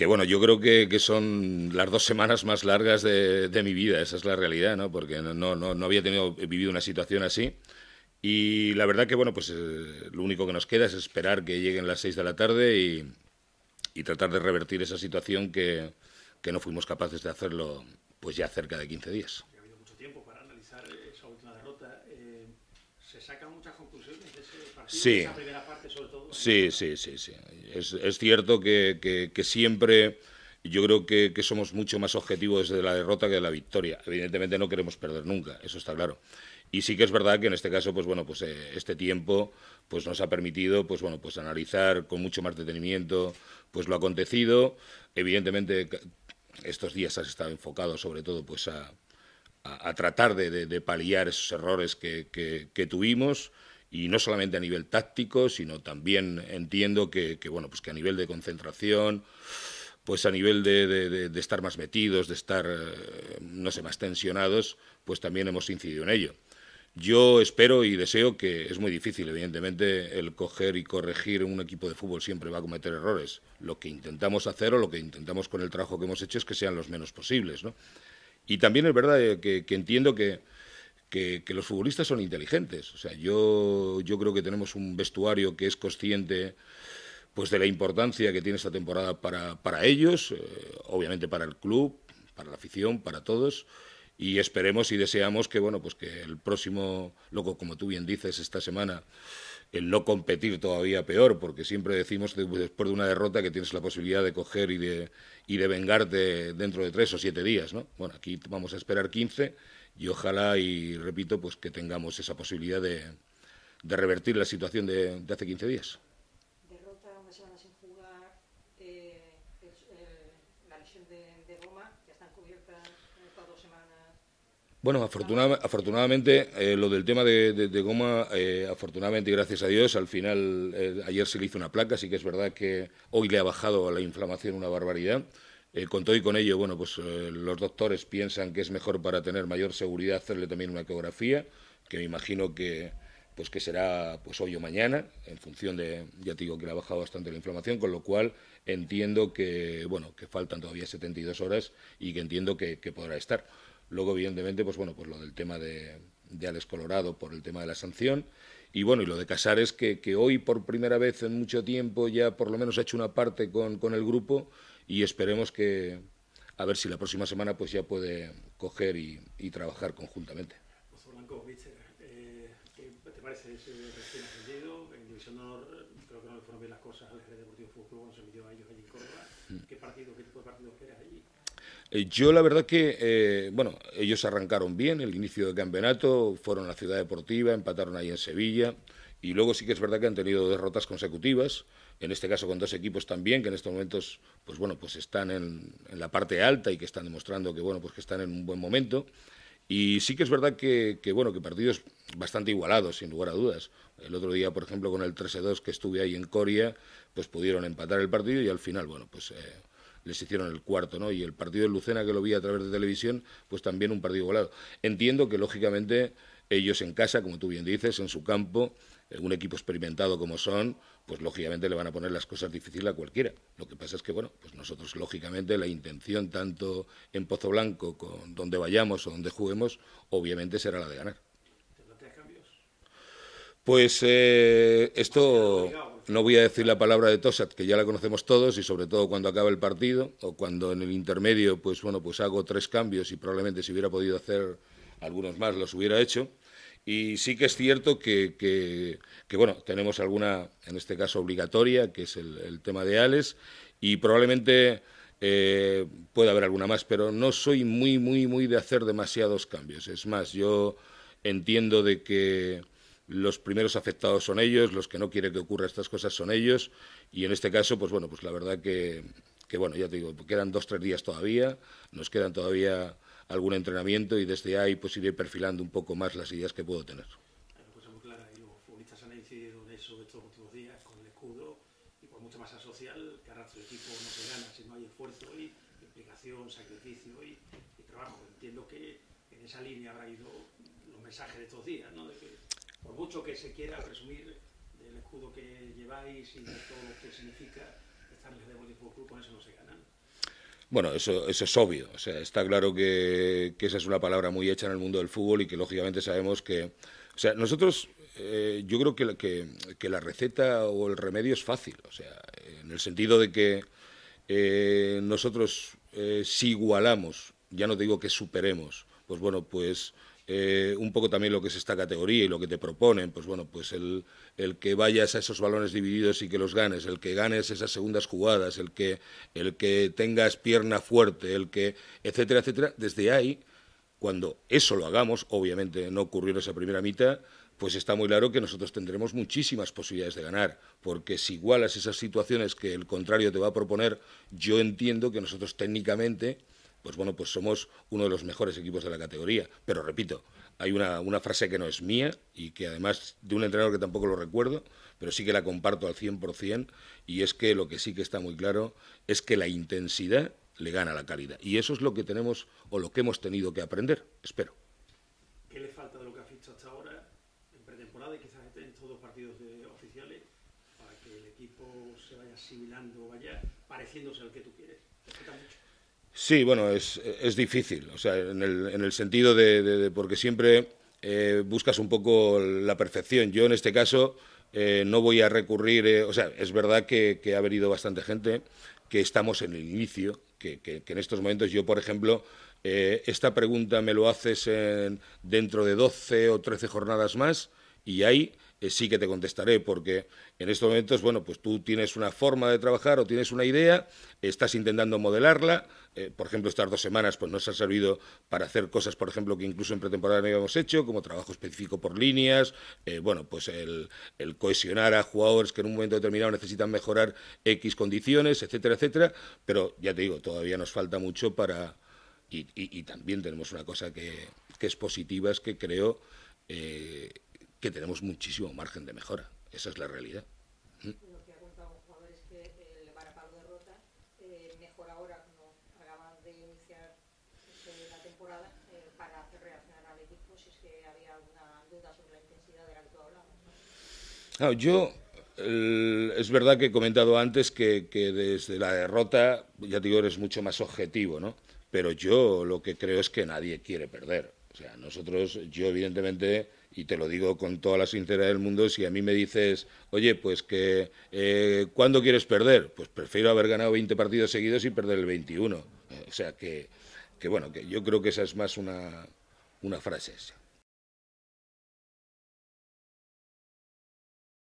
que bueno, yo creo que, que, son las dos semanas más largas de, de, mi vida, esa es la realidad, ¿no? Porque no, no, no había tenido, vivido una situación así. Y la verdad que, bueno, pues eh, lo único que nos queda es esperar que lleguen las seis de la tarde y, y tratar de revertir esa situación que, que, no fuimos capaces de hacerlo pues ya cerca de 15 días. Ha habido mucho tiempo para analizar eh, esa última derrota. Eh, ¿Se sacan muchas conclusiones de ese partido, sí. esa primera parte sobre todo? Sí, sí, sí, sí es, cierto que, siempre yo creo que, somos mucho más objetivos desde la derrota que de la victoria. Evidentemente no queremos perder nunca, eso está claro. Y sí que es verdad que en este caso, pues bueno, pues eh, este tiempo pues nos ha permitido, pues bueno, pues analizar con mucho más detenimiento, pues lo acontecido. Evidentemente estos días has estado enfocado sobre todo pues a, tratar de, paliar esos errores que tuvimos y no solamente a nivel táctico, sino también entiendo que, bueno, pues que a nivel de concentración, pues a nivel de, estar más metidos, de estar, eh, no sé, más tensionados, pues también hemos incidido en ello. Yo espero y deseo que es muy difícil, evidentemente, el coger y corregir un equipo de fútbol siempre va a cometer errores. Lo que intentamos hacer o lo que intentamos con el trabajo que hemos hecho es que sean los menos posibles. ¿no? Y también es verdad eh, que entiendo que, que, los futbolistas son inteligentes. O sea, yo, yo creo que tenemos un vestuario que es consciente pues de la importancia que tiene esta temporada para, ellos, eh, obviamente para el club, para la afición, para todos. Y esperemos y deseamos que bueno, pues que el próximo, loco, como tú bien dices, esta semana, el no competir todavía peor, porque siempre decimos después de una derrota que tienes la posibilidad de coger y de, y de vengarte dentro de tres o siete días, ¿no? Bueno, aquí vamos a esperar quince y ojalá, y repito, pues que tengamos esa posibilidad de, de revertir la situación de, hace 15 días. Derrota una semana sin jugar, eh, eh, la lesión de, de, ya están cubiertas Bueno, afortunadamente, eh, lo del tema de, de Goma, afortunadamente y gracias a Dios, al final ayer se le hizo una placa, así que es verdad que hoy le ha bajado la inflamación una barbaridad. Eh, con todo y con ello, bueno, pues eh, los doctores piensan que es mejor para tener mayor seguridad hacerle también una ecografía, que me imagino que pues que será pues hoy o mañana, en función de, ya te digo que le ha bajado bastante la inflamación, con lo cual entiendo que, bueno, que faltan todavía 72 horas y que entiendo que, podrá estar. Luego, evidentemente, pues bueno, pues lo del tema de, de Colorado por el tema de la sanción y bueno, y lo de Casares, que, que hoy por primera vez en mucho tiempo ya por lo menos ha hecho una parte con, con el grupo y esperemos que, a ver si la próxima semana pues ya puede coger y, y trabajar conjuntamente. Blanco, eh, ¿qué eh, te parece ese recién ascendido? En División Honor creo que no le fueron bien las cosas al Deportivo Fútbol cuando se midió a ellos allí en Córdoba. Mm. ¿Qué partido, qué tipo de partido quieres allí? Eh, yo la verdad que, eh, bueno, ellos arrancaron bien el inicio del campeonato, fueron a la ciudad deportiva, empataron ahí en Sevilla y luego sí que es verdad que han tenido derrotas consecutivas, en este caso con dos equipos también que en estos momentos, pues bueno, pues están en, la parte alta y que están demostrando que, bueno, pues que están en un buen momento. Y sí que es verdad que, bueno, que partidos bastante igualados, sin lugar a dudas. El otro día, por ejemplo, con el 13-2 que estuve ahí en Coria, pues pudieron empatar el partido y al final, bueno, pues... Eh, les hicieron el cuarto, ¿no? Y el partido de Lucena que lo vi a través de televisión, pues también un partido volado. Entiendo que lógicamente ellos en casa, como tú bien dices, en su campo, en eh, un equipo experimentado como son, pues lógicamente le van a poner las cosas difíciles a cualquiera. Lo que pasa es que, bueno, pues nosotros lógicamente la intención tanto en Pozo Blanco, con donde vayamos o donde juguemos, obviamente será la de ganar. cambios? Pues eh, esto... Pues no voy a decir la palabra de Tosat, que ya la conocemos todos, y sobre todo cuando acaba el partido, o cuando en el intermedio, pues bueno, pues hago tres cambios y probablemente si hubiera podido hacer algunos más los hubiera hecho. Y sí que es cierto que, que, bueno, tenemos alguna, en este caso obligatoria, que es el, tema de Ales, y probablemente eh, pueda haber alguna más, pero no soy muy, muy, muy de hacer demasiados cambios. Es más, yo entiendo de que los primeros afectados son ellos, los que no quieren que ocurra estas cosas son ellos, y en este caso, pues bueno, pues la verdad que, que bueno, ya te digo, quedan dos, tres días todavía, nos quedan todavía algún entrenamiento y desde este ahí pues iré perfilando un poco más las ideas que puedo tener. Pues Una cosa muy clara, y los futbolistas han incidido en eso estos últimos días con el escudo y por mucha masa social, que arrastra el equipo no se gana si no hay esfuerzo y implicación, sacrificio y, y trabajo. Entiendo que en esa línea habrá ido los mensajes de estos días, ¿no? De que por mucho que se quiera presumir del escudo que lleváis y de todo lo que significa estar en el Deportivo Club, con eso no se ganan. Bueno, eso, eso es obvio. O sea, está claro que, esa es una palabra muy hecha en el mundo del fútbol y que lógicamente sabemos que. O sea, nosotros, eh, yo creo que, que, la receta o el remedio es fácil. O sea, en el sentido de que eh, nosotros, eh, si igualamos, ya no digo que superemos, pues bueno, pues eh, un poco también lo que es esta categoría y lo que te proponen, pues bueno, pues el, el, que vayas a esos balones divididos y que los ganes, el que ganes esas segundas jugadas, el que, el que tengas pierna fuerte, el que, etcétera, etcétera, desde ahí, cuando eso lo hagamos, obviamente no ocurrió esa primera mitad, pues está muy claro que nosotros tendremos muchísimas posibilidades de ganar, porque si igualas esas situaciones que el contrario te va a proponer, yo entiendo que nosotros técnicamente pues bueno, pues somos uno de los mejores equipos de la categoría. Pero repito, hay una, frase que no es mía y que además de un entrenador que tampoco lo recuerdo, pero sí que la comparto al 100% y es que lo que sí que está muy claro es que la intensidad le gana la calidad. Y eso es lo que tenemos o lo que hemos tenido que aprender, espero. ¿Qué le falta de lo que has visto hasta ahora en pretemporada y quizás en todos los partidos oficiales para que el equipo se vaya asimilando, o vaya pareciéndose al que tú quieres? ¿Te falta mucho? Sí, bueno, es, es difícil, o sea, en el, en el sentido de, porque siempre eh, buscas un poco la perfección. Yo en este caso eh, no voy a recurrir, eh, o sea, es verdad que, ha venido bastante gente, que estamos en el inicio, que, en estos momentos yo, por ejemplo, esta pregunta me lo haces en, dentro de 12 o 13 jornadas más y hay... Ahí eh, sí que te contestaré, porque en estos momentos, bueno, pues tú tienes una forma de trabajar o tienes una idea, estás intentando modelarla, eh, por ejemplo, estas dos semanas pues nos ha servido para hacer cosas, por ejemplo, que incluso en pretemporada no habíamos hecho, como trabajo específico por líneas, eh, bueno, pues el, cohesionar a jugadores que en un momento determinado necesitan mejorar X condiciones, etcétera, etcétera, pero ya te digo, todavía nos falta mucho para... Y, también tenemos una cosa que, es positiva, es que creo que tenemos muchísimo margen de mejora. Esa es la realidad. Lo que ha contado un jugador es que el de derrota, eh, mejor ahora, como acaban de iniciar eh, la temporada, eh, para hacer reaccionar al equipo si es que había alguna duda sobre la intensidad de la que tú hablabas. Claro, yo. El, es verdad que he comentado antes que, que, desde la derrota, ya te digo, eres mucho más objetivo, ¿no? Pero yo lo que creo es que nadie quiere perder. O sea, nosotros, yo evidentemente y te lo digo con toda la sinceridad del mundo, si a mí me dices, oye, pues que, eh, ¿cuándo quieres perder? Pues prefiero haber ganado 20 partidos seguidos y perder el 21. Eh, o sea que, que bueno, que yo creo que esa es más una, una frase. Esa.